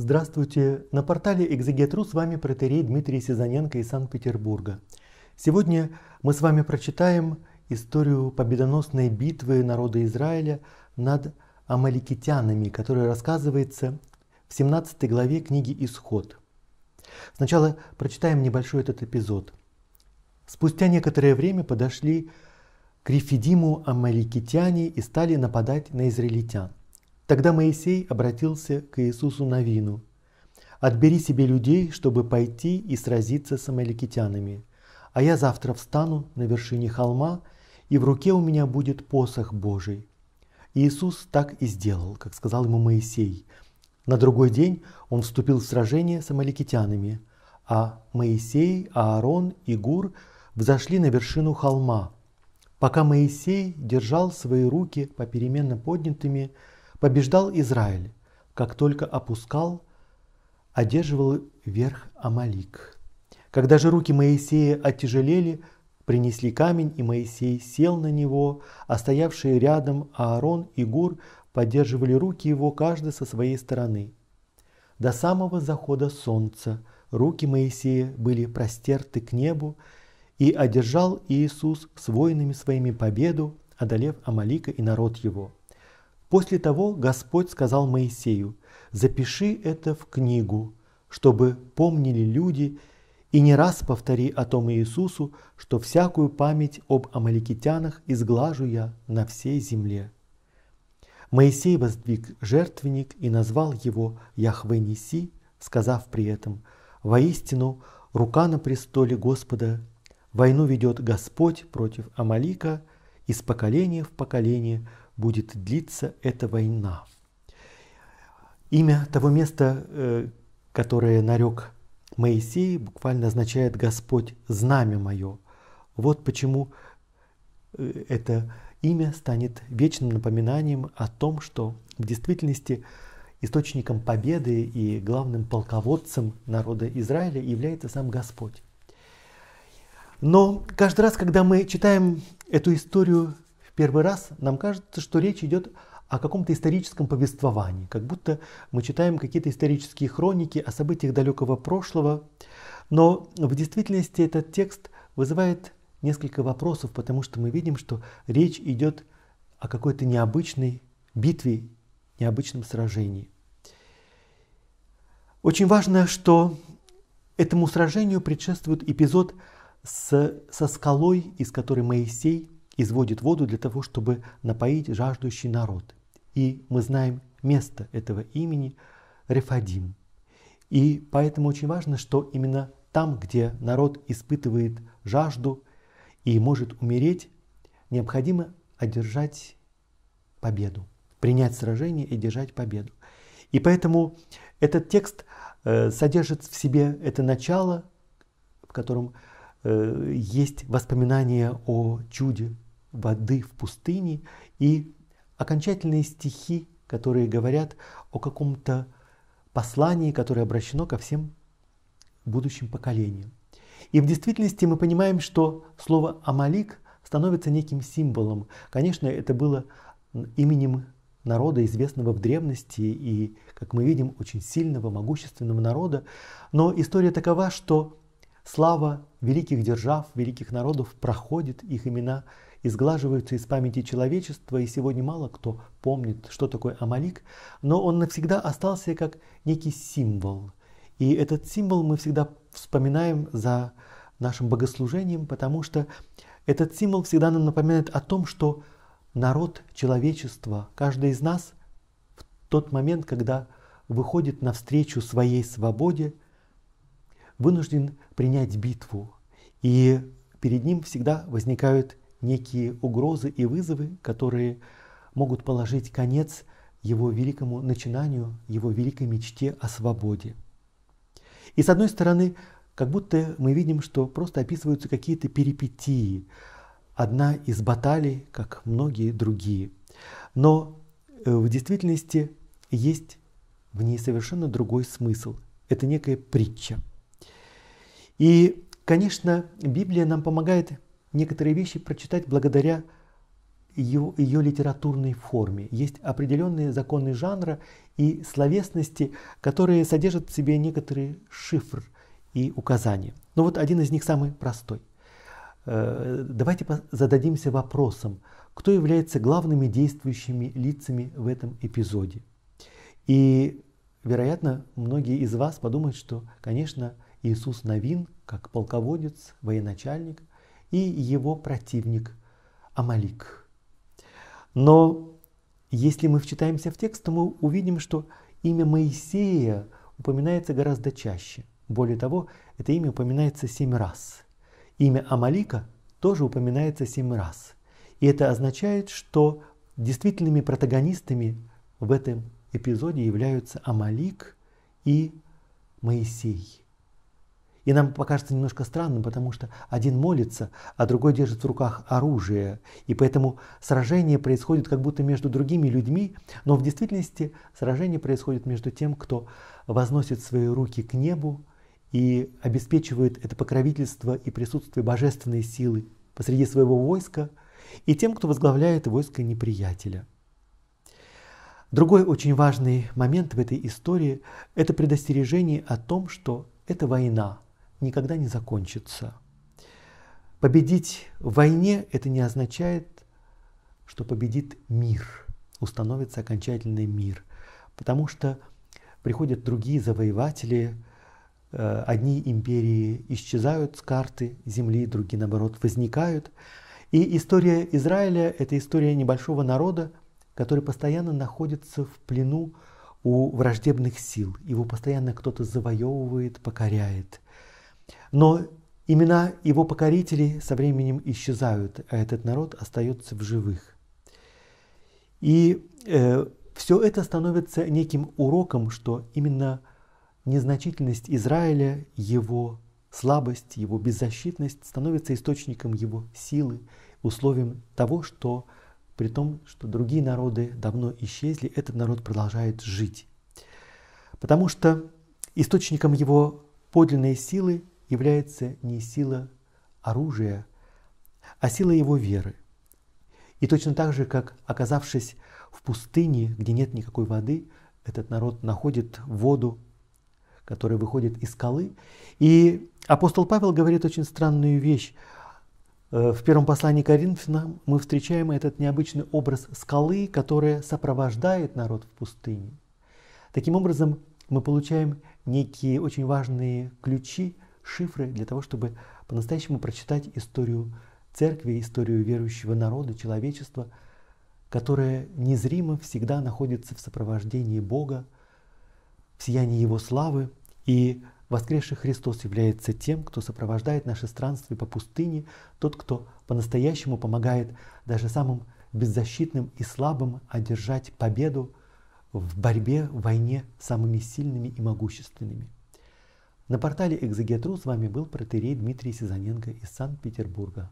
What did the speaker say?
Здравствуйте! На портале «Экзегетру» с вами протерей Дмитрий Сизаненко из Санкт-Петербурга. Сегодня мы с вами прочитаем историю победоносной битвы народа Израиля над амаликитянами, которая рассказывается в 17 главе книги «Исход». Сначала прочитаем небольшой этот эпизод. Спустя некоторое время подошли к Рифидиму амаликитяне и стали нападать на израильтян – Тогда Моисей обратился к Иисусу Навину. «Отбери себе людей, чтобы пойти и сразиться с амаликитянами, а я завтра встану на вершине холма, и в руке у меня будет посох Божий». Иисус так и сделал, как сказал ему Моисей. На другой день он вступил в сражение с амаликитянами, а Моисей, Аарон и Гур взошли на вершину холма. Пока Моисей держал свои руки попеременно поднятыми, побеждал Израиль, как только опускал, одерживал верх Амалик. Когда же руки Моисея отяжелели, принесли камень, и Моисей сел на него, а стоявшие рядом Аарон и Гур поддерживали руки его каждый со своей стороны. До самого захода солнца руки Моисея были простерты к небу, и одержал Иисус с воинами своими победу, одолев Амалика и народ его – После того Господь сказал Моисею, «Запиши это в книгу, чтобы помнили люди, и не раз повтори о том Иисусу, что всякую память об амаликитянах изглажу я на всей земле». Моисей воздвиг жертвенник и назвал его Яхве неси, сказав при этом, «Воистину, рука на престоле Господа, войну ведет Господь против Амалика из поколения в поколение, будет длиться эта война. Имя того места, э, которое нарек Моисей, буквально означает «Господь, знамя мое». Вот почему э, это имя станет вечным напоминанием о том, что в действительности источником победы и главным полководцем народа Израиля является сам Господь. Но каждый раз, когда мы читаем эту историю первый раз нам кажется, что речь идет о каком-то историческом повествовании, как будто мы читаем какие-то исторические хроники о событиях далекого прошлого. Но в действительности этот текст вызывает несколько вопросов, потому что мы видим, что речь идет о какой-то необычной битве, необычном сражении. Очень важно, что этому сражению предшествует эпизод с, со скалой, из которой Моисей изводит воду для того, чтобы напоить жаждущий народ. И мы знаем место этого имени – Рефадим. И поэтому очень важно, что именно там, где народ испытывает жажду и может умереть, необходимо одержать победу, принять сражение и держать победу. И поэтому этот текст э, содержит в себе это начало, в котором э, есть воспоминание о чуде, воды в пустыне и окончательные стихи, которые говорят о каком-то послании, которое обращено ко всем будущим поколениям. И в действительности мы понимаем, что слово «амалик» становится неким символом. Конечно, это было именем народа, известного в древности и, как мы видим, очень сильного, могущественного народа. Но история такова, что Слава великих держав, великих народов проходит, их имена изглаживаются из памяти человечества, и сегодня мало кто помнит, что такое Амалик, но он навсегда остался как некий символ. И этот символ мы всегда вспоминаем за нашим богослужением, потому что этот символ всегда нам напоминает о том, что народ человечества, каждый из нас в тот момент, когда выходит навстречу своей свободе – вынужден принять битву, и перед ним всегда возникают некие угрозы и вызовы, которые могут положить конец его великому начинанию, его великой мечте о свободе. И с одной стороны, как будто мы видим, что просто описываются какие-то перипетии, одна из баталий, как многие другие. Но э, в действительности есть в ней совершенно другой смысл. Это некая притча – и, конечно, Библия нам помогает некоторые вещи прочитать благодаря ее, ее литературной форме. Есть определенные законы жанра и словесности, которые содержат в себе некоторые шифр и указания. Но ну вот один из них самый простой. Э, давайте зададимся вопросом, кто является главными действующими лицами в этом эпизоде. И, вероятно, многие из вас подумают, что, конечно, Иисус Новин как полководец, военачальник и его противник Амалик. Но если мы вчитаемся в текст, то мы увидим, что имя Моисея упоминается гораздо чаще. Более того, это имя упоминается семь раз. Имя Амалика тоже упоминается семь раз. И это означает, что действительными протагонистами в этом эпизоде являются Амалик и Моисей. И нам покажется немножко странным, потому что один молится, а другой держит в руках оружие. И поэтому сражение происходит как будто между другими людьми, но в действительности сражение происходит между тем, кто возносит свои руки к небу и обеспечивает это покровительство и присутствие божественной силы посреди своего войска, и тем, кто возглавляет войско неприятеля. Другой очень важный момент в этой истории – это предостережение о том, что это война, никогда не закончится. Победить в войне – это не означает, что победит мир, установится окончательный мир, потому что приходят другие завоеватели, э, одни империи исчезают с карты земли, другие, наоборот, возникают. И история Израиля – это история небольшого народа, который постоянно находится в плену у враждебных сил. Его постоянно кто-то завоевывает, покоряет. Но имена его покорителей со временем исчезают, а этот народ остается в живых. И э, все это становится неким уроком, что именно незначительность Израиля, его слабость, его беззащитность становится источником его силы, условием того, что при том, что другие народы давно исчезли, этот народ продолжает жить. Потому что источником его подлинной силы является не сила оружия, а сила его веры. И точно так же, как оказавшись в пустыне, где нет никакой воды, этот народ находит воду, которая выходит из скалы. И апостол Павел говорит очень странную вещь. Э, в первом послании Коринфянам мы встречаем этот необычный образ скалы, которая сопровождает народ в пустыне. Таким образом, мы получаем некие очень важные ключи шифры для того, чтобы по-настоящему прочитать историю церкви, историю верующего народа, человечества, которое незримо всегда находится в сопровождении Бога, в сиянии Его славы, и воскресший Христос является тем, кто сопровождает наши странствия по пустыне, тот, кто по-настоящему помогает даже самым беззащитным и слабым одержать победу в борьбе, в войне с самыми сильными и могущественными. На портале «Экзегетру» с вами был протерей Дмитрий Сизаненко из Санкт-Петербурга.